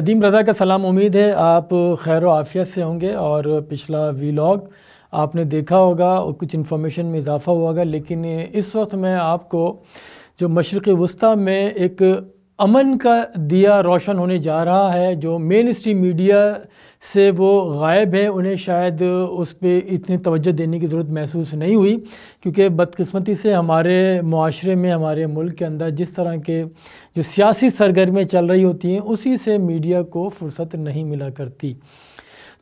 नदीम रज़ा का सलाम उम्मीद है आप खैर आफियत से होंगे और पिछला वीलॉग आपने देखा होगा और कुछ इन्फॉर्मेशन में इजाफ़ा हुआ होगा लेकिन इस वक्त मैं आपको जो मशरक़ वस्ती में एक अमन का दिया रोशन होने जा रहा है जो मेन स्ट्रीम मीडिया से वो गायब है उन्हें शायद उस पर इतनी तवज्जो देने की ज़रूरत महसूस नहीं हुई क्योंकि बदकस्मती से हमारे माशरे में हमारे मुल्क के अंदर जिस तरह के जो सियासी सरगर्मियाँ चल रही होती हैं उसी से मीडिया को फुर्सत नहीं मिला करती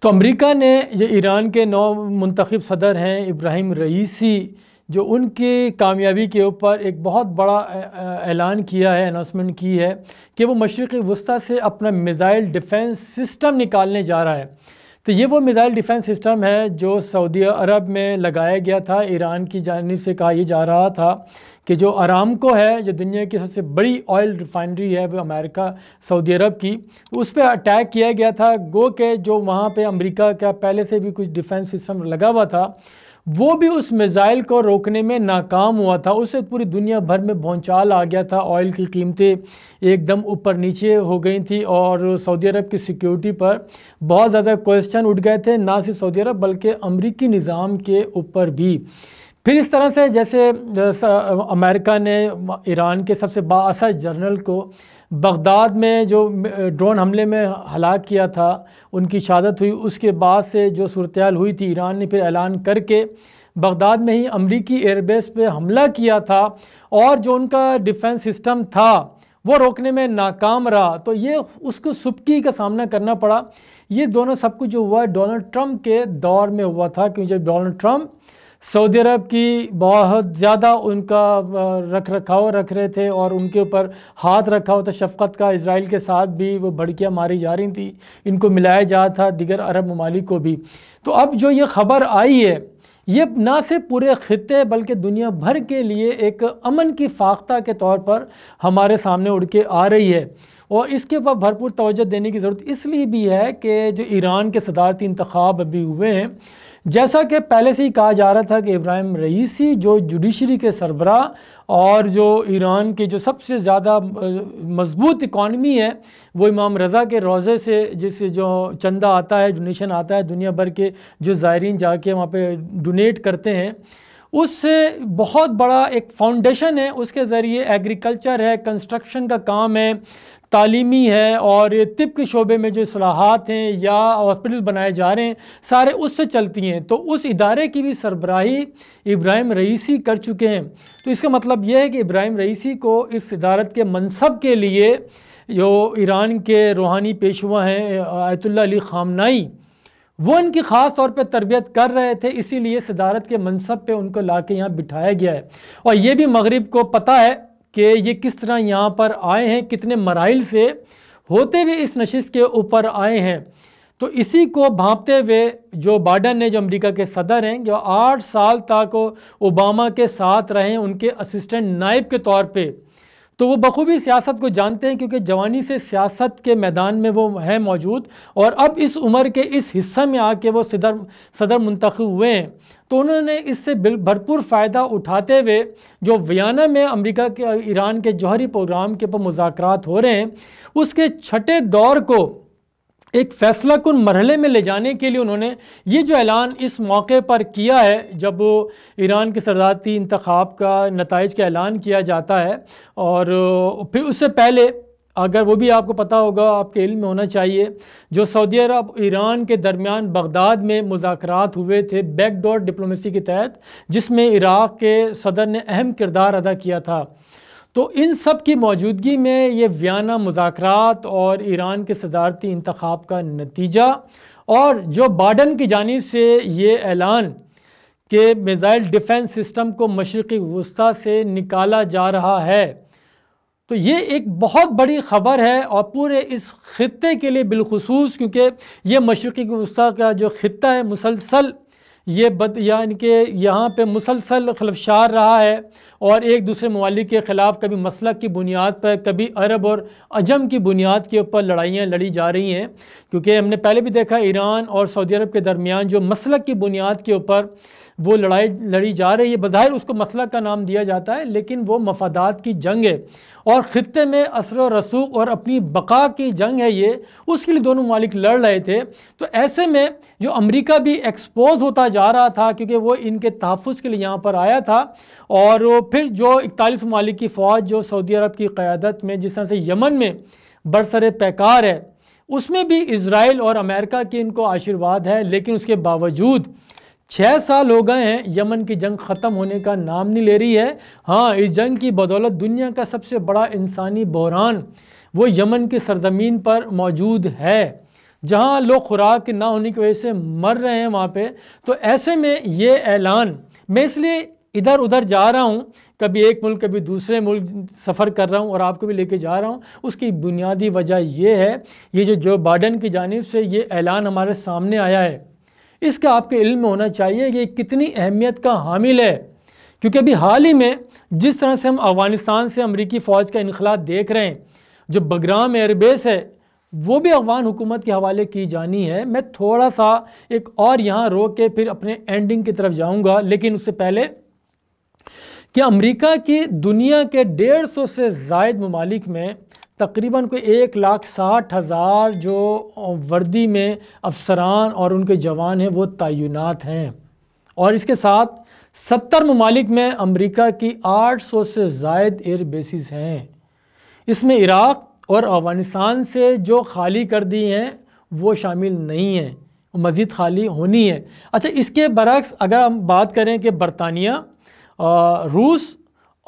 तो अमरीका ने ये ईरान के नौ मंतखब सदर हैं इब्राहिम रईसी जो उनके कामयाबी के ऊपर एक बहुत बड़ा ऐलान किया है अनाउंसमेंट की है कि वो मशरक़ी वस्ती से अपना मिज़ाइल डिफेंस सिस्टम निकालने जा रहा है तो ये वो मिज़ाइल डिफेंस सिस्टम है जो सऊदी अरब में लगाया गया था ईरान की जानब से कहा यह जा रहा था कि जो को है जो दुनिया की सबसे बड़ी ऑयल रिफाइनरी है वो अमेरिका सऊदी अरब की उस पर अटैक किया गया था गो के जो वहाँ पे अमेरिका का पहले से भी कुछ डिफेंस सिस्टम लगा हुआ था वो भी उस मिज़ाइल को रोकने में नाकाम हुआ था उससे पूरी दुनिया भर में भौचाल आ गया था ऑयल की कीमतें एकदम ऊपर नीचे हो गई थी और सऊदी अरब की सिक्योरिटी पर बहुत ज़्यादा क्वेश्चन उठ गए थे ना सिर्फ सऊदी अरब बल्कि अमरीकी निज़ाम के ऊपर भी फिर इस तरह से जैसे अमेरिका ने ईरान के सबसे बासर जर्नल को बगदाद में जो ड्रोन हमले में हलाक किया था उनकी शहादत हुई उसके बाद से जो सूरत हुई थी ईरान ने फिर ऐलान करके बगदाद में ही अमरीकी एयरबेस पर हमला किया था और जो उनका डिफेंस सिस्टम था वो रोकने में नाकाम रहा तो ये उसको सुबकी का सामना करना पड़ा ये दोनों सब कुछ जो हुआ डोनाल्ड ट्रंप के दौर में हुआ था क्योंकि जब डोनाल्ड ट्रंप सऊदी अरब की बहुत ज़्यादा उनका रख रखाव रख रहे थे और उनके ऊपर हाथ रखा होता शफकत का इसराइल के साथ भी वो भड़कियाँ मारी जा रही थी इनको मिलाया जा था दिगर अरब ममालिक को भी तो अब जो ये ख़बर आई है ये ना सिर्फ पूरे ख़त्े बल्कि दुनिया भर के लिए एक अमन की फाख्ता के तौर पर हमारे सामने उड़ के आ रही है और इसके ऊपर भरपूर तोजह देने की ज़रूरत इसलिए भी है कि जो ईरान के सदारती इंतखब अभी हुए हैं जैसा कि पहले से ही कहा जा रहा था कि इब्राहिम रईसी जो जुडिशरी के सरबरा और जो ईरान के जो सबसे ज़्यादा मजबूत इकॉनमी है वो इमाम रज़ा के रोज़े से जिससे जो चंदा आता है डोनेशन आता है दुनिया भर के जो ज़ायरीन जाके वहाँ पे डोनेट करते हैं उससे बहुत बड़ा एक फाउंडेशन है उसके ज़रिए एग्रीकल्चर है कंस्ट्रक्शन का काम है तालीमी है और तिब के शोबे में जो असलाहत हैं या हॉस्पिटल बनाए जा रहे हैं सारे उससे चलती हैं तो उस इदारे की भी सरबराही इब्राहिम रईसी कर चुके हैं तो इसका मतलब यह है कि इब्राहिम रईसी को इस इदारत के मनसब के लिए जो ईरान के रूहानी पेशवा हैं आयतुल्ला अली खामनाई वो इनकी ख़ास तौर पे तरबियत कर रहे थे इसीलिए सदारत के मनसब पे उनको ला के यहाँ बिठाया गया है और ये भी मगरब को पता है कि ये किस तरह यहाँ पर आए हैं कितने मराइल से होते हुए इस नशिश के ऊपर आए हैं तो इसी को भांपते हुए जो बाइडन ने जो अमेरिका के सदर हैं जो आठ साल तक ओबामा के साथ रहे उनके असिस्टेंट नायब के तौर पर तो वो बखूबी सियासत को जानते हैं क्योंकि जवानी से सियासत के मैदान में वो हैं मौजूद और अब इस उम्र के इस हिस्सा में आके वो सदर सदर मुंतखब हुए हैं तो उन्होंने इससे भरपूर फ़ायदा उठाते हुए जो वियाना में अमेरिका के ईरान के जौहरी प्रोग्राम के ऊपर मुजाकर हो रहे हैं उसके छठे दौर को एक फैसला कन मरहले में ले जाने के लिए उन्होंने ये जो ऐलान इस मौके पर किया है जब वो ईरान के सरदारती इंतखब का नतज का ऐलान किया जाता है और फिर उससे पहले अगर वो भी आपको पता होगा आपके इल्म में होना चाहिए जो सऊदी अरब ईरान के दरमियान बगदाद में मुजाकर हुए थे बैकडोर डिप्लोमेसी के तहत जिसमें इराक़ के सदर ने अहम किरदार अदा किया था तो इन सब की मौजूदगी में ये वियाना मुजात और ईरान के सदारती इंतखब का नतीजा और जो बाडन की जानब से ये ऐलान के मिज़ाइल डिफेंस सिस्टम को मशरक़ी वस्ता से निकाला जा रहा है तो ये एक बहुत बड़ी ख़बर है और पूरे इस ख़त्े के लिए बिलखसूस क्योंकि ये मशरक़ी वस्ती का जो ख़त्ा है मुसलसल ये बद यानी कि यहाँ पर मुसलसल खलफशार रहा है और एक दूसरे ममालिक के ख़िलाफ़ कभी मसलक की बुनियाद पर कभी अरब और अजम की बुनियाद के ऊपर लड़ाइयाँ लड़ी जा रही हैं क्योंकि हमने पहले भी देखा ईरान और सऊदी अरब के दरमियान जो मसलक की बुनियाद के ऊपर वो लड़ाई लड़ी जा रही है बज़ाहिर उसको मसला का नाम दिया जाता है लेकिन वो मफादात की जंग है और ख़त्े में असर रसूख और अपनी बका की जंग है ये उसके लिए दोनों मालिक लड़ रहे थे तो ऐसे में जो अमेरिका भी एक्सपोज होता जा रहा था क्योंकि वो इनके तहफ़ के लिए यहाँ पर आया था और फिर जो इकतालीस ममालिक की फ़ौज जो सऊदी अरब की क़्यादत में जिस तरह से यमन में बरसर पैकार है उसमें भी इसराइल और अमेरिका के इनको आशीर्वाद है लेकिन उसके बावजूद छः साल हो गए हैं यमन की जंग ख़त्म होने का नाम नहीं ले रही है हाँ इस जंग की बदौलत दुनिया का सबसे बड़ा इंसानी बहरान वो यमन की सरजमीन पर मौजूद है जहाँ लोग खुराक ना होने की वजह से मर रहे हैं वहाँ पे तो ऐसे में ये ऐलान मैं इसलिए इधर उधर जा रहा हूँ कभी एक मुल्क कभी दूसरे मुल्क सफ़र कर रहा हूँ और आपको भी लेके जा रहा हूँ उसकी बुनियादी वजह यह है ये जो जो बाइडन की जानब से ये ऐलान हमारे सामने आया है इसका आपके इल्म में होना चाहिए कि कितनी अहमियत का हामिल है क्योंकि अभी हाल ही में जिस तरह से हम अफ़गानिस्तान से अमरीकी फ़ौज का इनखला देख रहे हैं जो बगराम एयरबेस है वो भी अफगान हुकूमत के हवाले की जानी है मैं थोड़ा सा एक और यहाँ रोक के फिर अपने एंडिंग की तरफ जाऊँगा लेकिन उससे पहले कि अमरीका की दुनिया के डेढ़ सौ से जायद ममालिक में तकरीबन कोई एक लाख साठ हज़ार जो वर्दी में अफसरान और उनके जवान हैं वो तयनत हैं और इसके साथ सत्तर ममालिक में अमरीका की आठ सौ से जायद एयर बेसिस हैं इसमें इराक़ और अफ़गानिस्तान से जो खाली कर दी हैं वो शामिल नहीं हैं मज़ीद खाली होनी है अच्छा इसके बरक्स अगर हम बात करें कि बरतानिया रूस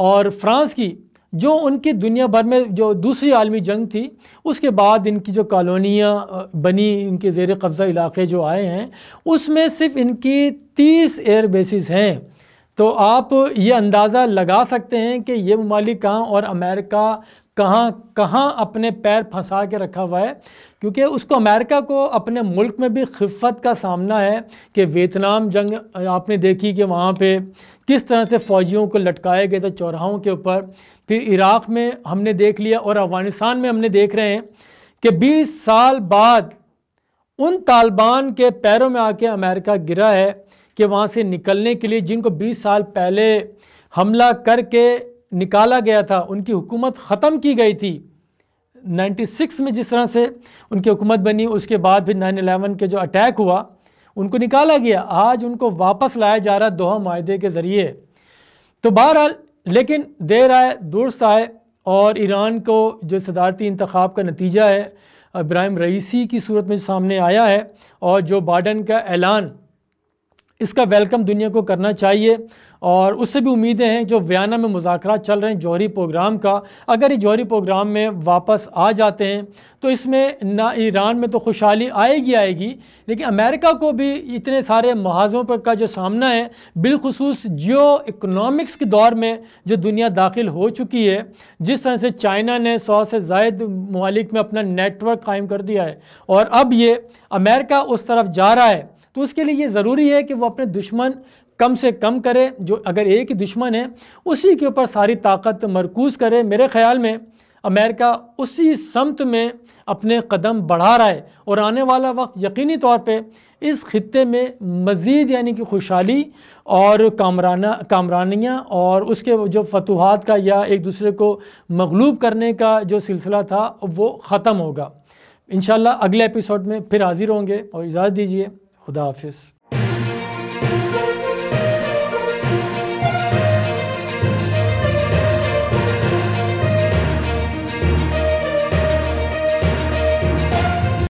और फ्रांस की जो उनकी दुनिया भर में जो दूसरी आलमी जंग थी उसके बाद इनकी जो कॉलोनियाँ बनी इनके ज़ेर कब्ज़ा इलाके जो आए हैं उसमें सिर्फ इनकी तीस एयर बेसिस हैं तो आप ये अंदाज़ा लगा सकते हैं कि ये ममालिक कहाँ और अमेरिका कहाँ कहाँ अपने पैर फंसा के रखा हुआ है क्योंकि उसको अमेरिका को अपने मुल्क में भी खिफत का सामना है कि वियतनाम जंग आपने देखी कि वहाँ पे किस तरह से फ़ौजियों को लटकाया गया था चौराहों के ऊपर फिर इराक़ में हमने देख लिया और अफ़गानिस्तान में हमने देख रहे हैं कि बीस साल बाद उन तालिबान के पैरों में आके अमेरिका गिरा है कि वहाँ से निकलने के लिए जिनको बीस साल पहले हमला करके निकाला गया था उनकी हुकूमत ख़त्म की गई थी 96 में जिस तरह से उनकी हुकूमत बनी उसके बाद फिर 9/11 के जो अटैक हुआ उनको निकाला गया आज उनको वापस लाया जा रहा दोहा माहे के ज़रिए तो बहरहाल लेकिन देर आए दुरुस्त आए और ईरान को जो सदारती इंतखब का नतीजा है इब्राहिम रईसी की सूरत में सामने आया है और जो बाइडन का ऐलान इसका वेलकम दुनिया को करना चाहिए और उससे भी उम्मीदें हैं जो व्याना में मुजाकर चल रहे हैं जौहरी प्रोग्राम का अगर ये जौहरी प्रोग्राम में वापस आ जाते हैं तो इसमें ना ईरान में तो खुशहाली आएगी आएगी लेकिन अमेरिका को भी इतने सारे महाजों पर का जो सामना है बिलखसूस जियो इकनॉमिक्स के दौर में जो दुनिया दाखिल हो चुकी है जिस तरह से चाइना ने सौ से जायद ममालिक में अपना नेटवर्क कायम कर दिया है और अब ये अमेरिका उस तरफ जा रहा है तो उसके लिए ये ज़रूरी है कि वो अपने दुश्मन कम से कम करे जो अगर एक ही दुश्मन है उसी के ऊपर सारी ताकत मरकूज़ करे मेरे ख्याल में अमेरिका उसी समत में अपने कदम बढ़ा रहा है और आने वाला वक्त यकीनी तौर पे इस खत्े में मज़ीद यानी कि खुशहाली और कामराना कामरानियाँ और उसके जो फतूहत का या एक दूसरे को मगलूब करने का जो सिलसिला था वो ख़त्म होगा इन अगले एपिसोड में फिर हाज़िर होंगे और इजाज़त दीजिए खुदा हाफ